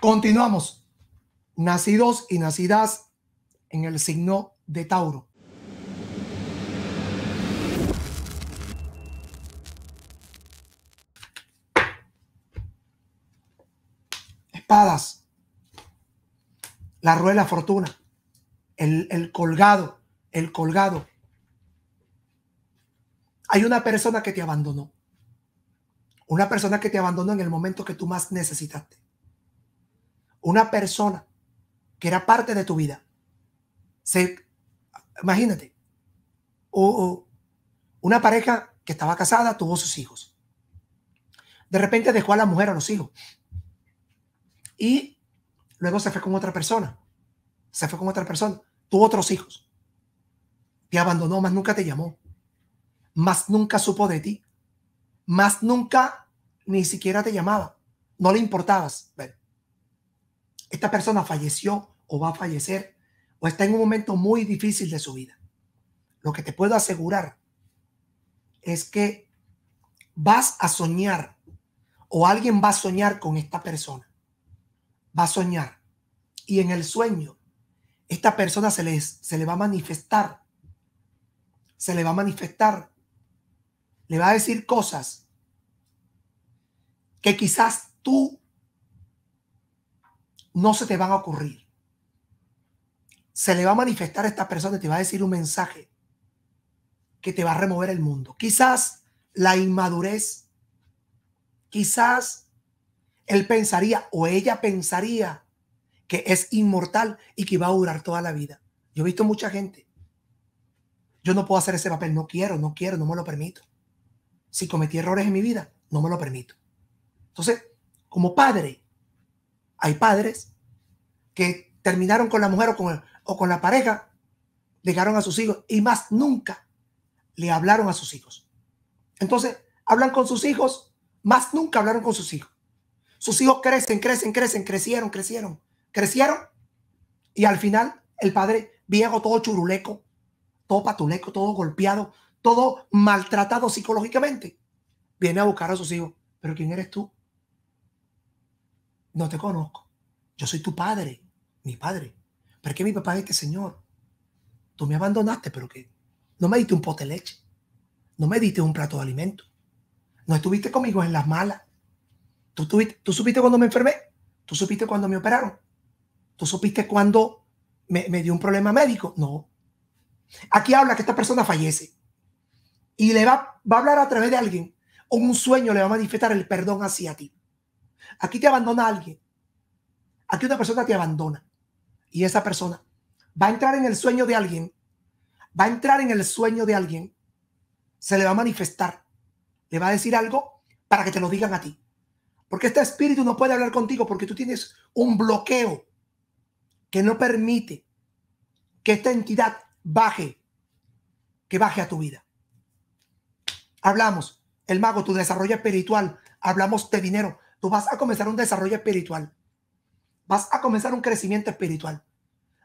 Continuamos. Nacidos y nacidas en el signo de Tauro. Espadas, la rueda de fortuna, el, el colgado, el colgado. Hay una persona que te abandonó. Una persona que te abandonó en el momento que tú más necesitaste una persona que era parte de tu vida, imagínate, o, una pareja que estaba casada tuvo sus hijos. De repente dejó a la mujer a los hijos. Y luego se fue con otra persona. Se fue con otra persona. Tuvo otros hijos. Te abandonó, más nunca te llamó. Más nunca supo de ti. Más nunca ni siquiera te llamaba. No le importabas esta persona falleció o va a fallecer o está en un momento muy difícil de su vida. Lo que te puedo asegurar es que vas a soñar o alguien va a soñar con esta persona. Va a soñar. Y en el sueño, esta persona se, les, se le va a manifestar. Se le va a manifestar. Le va a decir cosas que quizás tú no se te van a ocurrir. Se le va a manifestar a esta persona y te va a decir un mensaje que te va a remover el mundo. Quizás la inmadurez, quizás él pensaría o ella pensaría que es inmortal y que va a durar toda la vida. Yo he visto mucha gente. Yo no puedo hacer ese papel, no quiero, no quiero, no me lo permito. Si cometí errores en mi vida, no me lo permito. Entonces, como padre, hay padres que terminaron con la mujer o con, o con la pareja, llegaron a sus hijos y más nunca le hablaron a sus hijos. Entonces, hablan con sus hijos, más nunca hablaron con sus hijos. Sus hijos crecen, crecen, crecen, crecieron, crecieron, crecieron. Y al final, el padre viejo, todo churuleco, todo patuleco, todo golpeado, todo maltratado psicológicamente, viene a buscar a sus hijos. Pero ¿quién eres tú? no te conozco. Yo soy tu padre, mi padre. ¿Por qué mi papá es este señor. Tú me abandonaste, pero que no me diste un pote de leche. No me diste un plato de alimento. No estuviste conmigo en las malas. Tú, tú supiste cuando me enfermé. Tú supiste cuando me operaron. Tú supiste cuando me, me dio un problema médico. No. Aquí habla que esta persona fallece. Y le va, va a hablar a través de alguien. O un sueño le va a manifestar el perdón hacia ti. Aquí te abandona alguien. Aquí una persona te abandona. Y esa persona va a entrar en el sueño de alguien. Va a entrar en el sueño de alguien. Se le va a manifestar. Le va a decir algo para que te lo digan a ti. Porque este espíritu no puede hablar contigo porque tú tienes un bloqueo que no permite que esta entidad baje, que baje a tu vida. Hablamos, el mago, tu desarrollo espiritual, hablamos de dinero, tú vas a comenzar un desarrollo espiritual, vas a comenzar un crecimiento espiritual,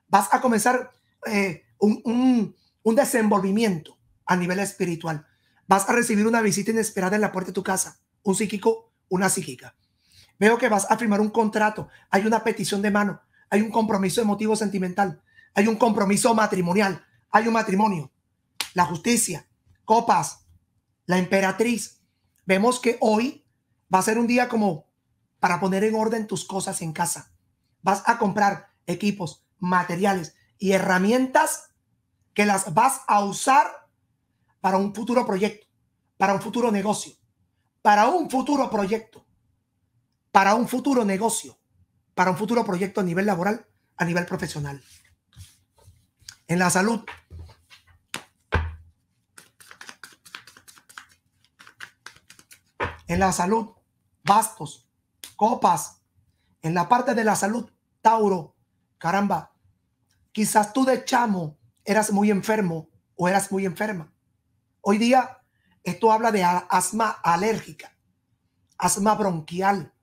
vas a comenzar eh, un, un desenvolvimiento a nivel espiritual, vas a recibir una visita inesperada en la puerta de tu casa, un psíquico, una psíquica. Veo que vas a firmar un contrato, hay una petición de mano, hay un compromiso emotivo sentimental, hay un compromiso matrimonial, hay un matrimonio, la justicia, copas, la emperatriz. Vemos que hoy Va a ser un día como para poner en orden tus cosas en casa. Vas a comprar equipos, materiales y herramientas que las vas a usar para un futuro proyecto, para un futuro negocio, para un futuro proyecto, para un futuro negocio, para un futuro proyecto a nivel laboral, a nivel profesional. En la salud, en la salud bastos, copas. En la parte de la salud, Tauro, caramba, quizás tú de chamo eras muy enfermo o eras muy enferma. Hoy día, esto habla de asma alérgica, asma bronquial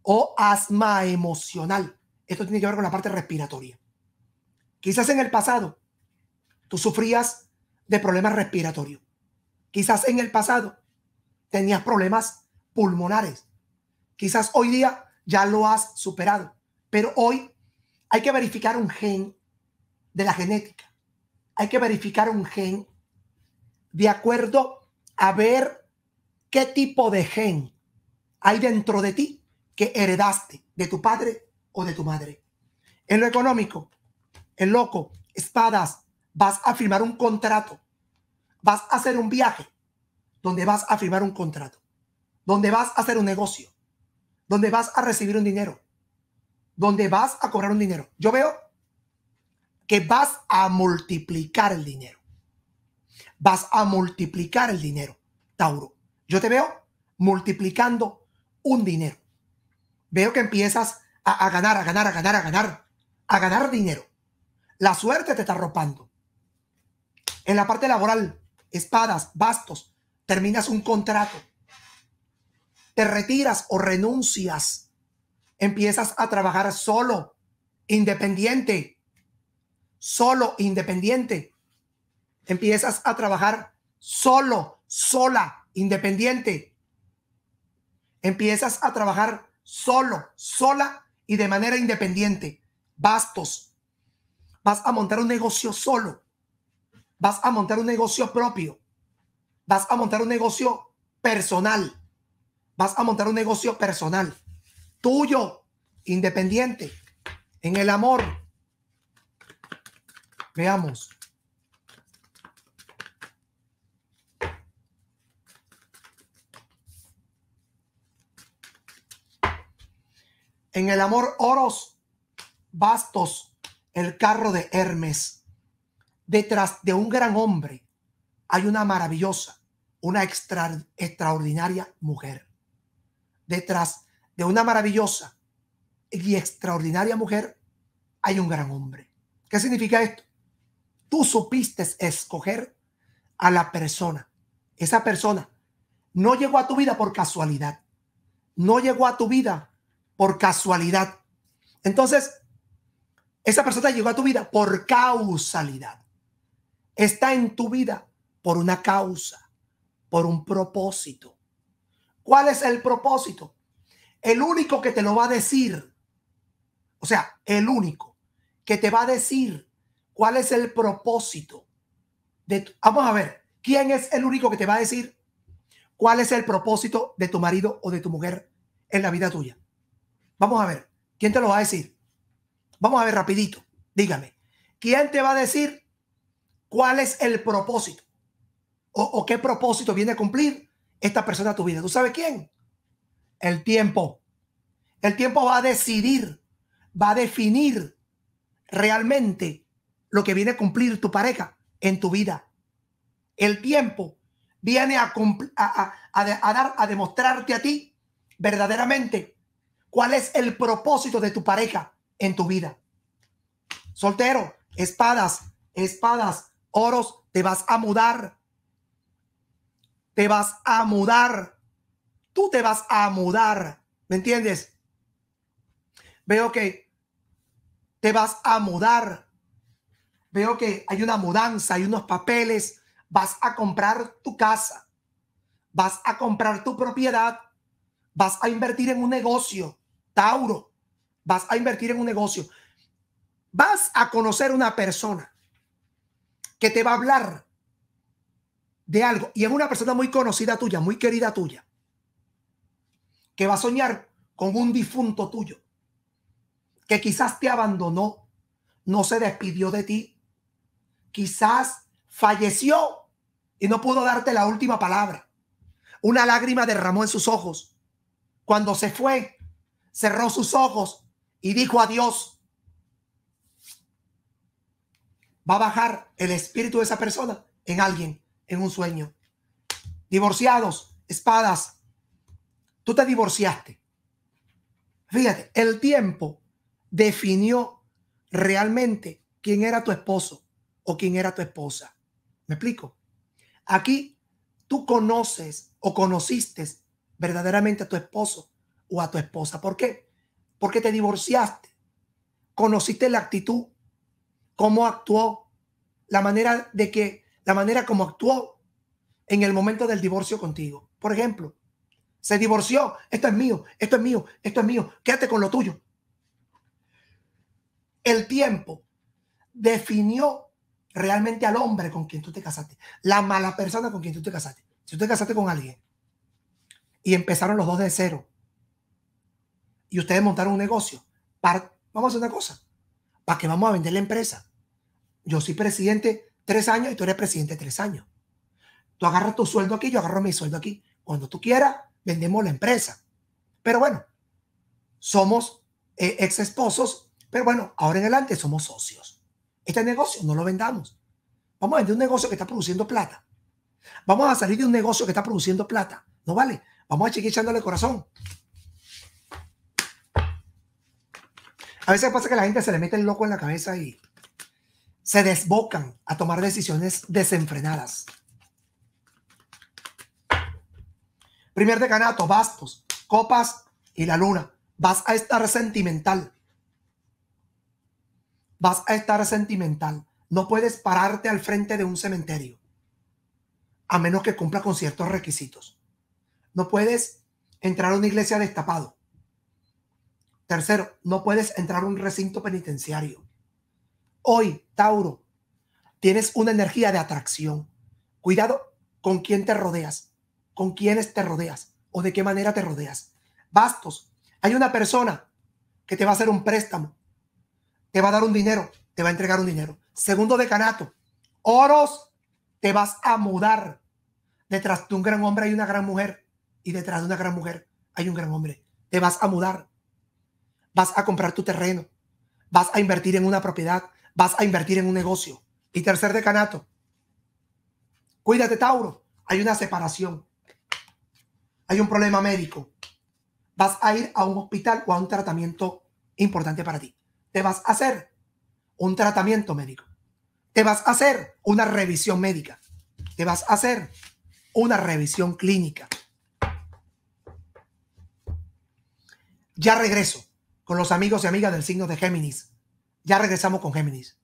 o asma emocional. Esto tiene que ver con la parte respiratoria. Quizás en el pasado tú sufrías de problemas respiratorios. Quizás en el pasado tenías problemas pulmonares. Quizás hoy día ya lo has superado, pero hoy hay que verificar un gen de la genética. Hay que verificar un gen de acuerdo a ver qué tipo de gen hay dentro de ti que heredaste de tu padre o de tu madre. En lo económico, el loco, espadas, vas a firmar un contrato, vas a hacer un viaje donde vas a firmar un contrato, donde vas a hacer un negocio, donde vas a recibir un dinero, donde vas a cobrar un dinero. Yo veo que vas a multiplicar el dinero. Vas a multiplicar el dinero, Tauro. Yo te veo multiplicando un dinero. Veo que empiezas a, ganar, a ganar, a ganar, a ganar, a ganar dinero. La suerte te está arropando. En la parte laboral, espadas, bastos, terminas un contrato te retiras o renuncias, empiezas a trabajar solo, independiente, solo, independiente. Empiezas a trabajar solo, sola, independiente. Empiezas a trabajar solo, sola y de manera independiente. Bastos. Vas a montar un negocio solo. Vas a montar un negocio propio. Vas a montar un negocio personal vas a montar un negocio personal, tuyo, independiente, en el amor. Veamos. En el amor, oros, bastos, el carro de Hermes. Detrás de un gran hombre hay una maravillosa, una extra, extraordinaria mujer detrás de una maravillosa y extraordinaria mujer hay un gran hombre. ¿Qué significa esto? Tú supiste escoger a la persona. Esa persona no llegó a tu vida por casualidad. No llegó a tu vida por casualidad. Entonces, esa persona llegó a tu vida por causalidad. Está en tu vida por una causa, por un propósito. ¿Cuál es el propósito? El único que te lo va a decir, o sea, el único que te va a decir cuál es el propósito de... vamos a ver, ¿quién es el único que te va a decir cuál es el propósito de tu marido o de tu mujer en la vida tuya? Vamos a ver, ¿quién te lo va a decir? Vamos a ver rapidito, dígame, ¿quién te va a decir cuál es el propósito? o qué propósito viene a cumplir esta persona a tu vida. ¿Tú sabes quién? El tiempo. El tiempo va a decidir, va a definir realmente lo que viene a cumplir tu pareja en tu vida. El tiempo viene a, a, a dar, a demostrarte a ti verdaderamente cuál es el propósito de tu pareja en tu vida. Soltero, espadas, espadas, oros, te vas a mudar te vas a mudar. Tú te vas a mudar. ¿Me entiendes? Veo que te vas a mudar. Veo que hay una mudanza, hay unos papeles. Vas a comprar tu casa. Vas a comprar tu propiedad. Vas a invertir en un negocio. Tauro, vas a invertir en un negocio. Vas a conocer una persona que te va a hablar de algo y en una persona muy conocida tuya, muy querida tuya, que va a soñar con un difunto tuyo, que quizás te abandonó, no se despidió de ti, quizás falleció y no pudo darte la última palabra. Una lágrima derramó en sus ojos. Cuando se fue, cerró sus ojos y dijo adiós. Va a bajar el espíritu de esa persona en alguien en un sueño. Divorciados, espadas. Tú te divorciaste. Fíjate, el tiempo definió realmente quién era tu esposo o quién era tu esposa. ¿Me explico? Aquí tú conoces o conociste verdaderamente a tu esposo o a tu esposa. ¿Por qué? Porque te divorciaste. Conociste la actitud, cómo actuó, la manera de que la manera como actuó en el momento del divorcio contigo. Por ejemplo, se divorció, esto es mío, esto es mío, esto es mío, quédate con lo tuyo. El tiempo definió realmente al hombre con quien tú te casaste, la mala persona con quien tú te casaste. Si tú te casaste con alguien y empezaron los dos de cero y ustedes montaron un negocio, vamos a hacer una cosa, para que vamos a vender la empresa. Yo soy presidente tres años y tú eres presidente tres años. Tú agarras tu sueldo aquí, yo agarro mi sueldo aquí. Cuando tú quieras, vendemos la empresa. Pero bueno, somos eh, ex esposos, pero bueno, ahora en adelante somos socios. Este negocio no lo vendamos. Vamos a vender un negocio que está produciendo plata. Vamos a salir de un negocio que está produciendo plata. No vale. Vamos a seguir echándole corazón. A veces pasa que la gente se le mete el loco en la cabeza y, se desbocan a tomar decisiones desenfrenadas. Primer decanato, bastos, copas y la luna. Vas a estar sentimental. Vas a estar sentimental. No puedes pararte al frente de un cementerio a menos que cumpla con ciertos requisitos. No puedes entrar a una iglesia destapado. Tercero, no puedes entrar a un recinto penitenciario. Hoy, Tauro, tienes una energía de atracción. Cuidado con quién te rodeas, con quiénes te rodeas o de qué manera te rodeas. Bastos, hay una persona que te va a hacer un préstamo, te va a dar un dinero, te va a entregar un dinero. Segundo decanato, oros, te vas a mudar. Detrás de un gran hombre hay una gran mujer y detrás de una gran mujer hay un gran hombre. Te vas a mudar. Vas a comprar tu terreno vas a invertir en una propiedad, vas a invertir en un negocio. Y tercer decanato, cuídate Tauro, hay una separación, hay un problema médico, vas a ir a un hospital o a un tratamiento importante para ti. Te vas a hacer un tratamiento médico, te vas a hacer una revisión médica, te vas a hacer una revisión clínica. Ya regreso con los amigos y amigas del signo de Géminis. Ya regresamos con Géminis.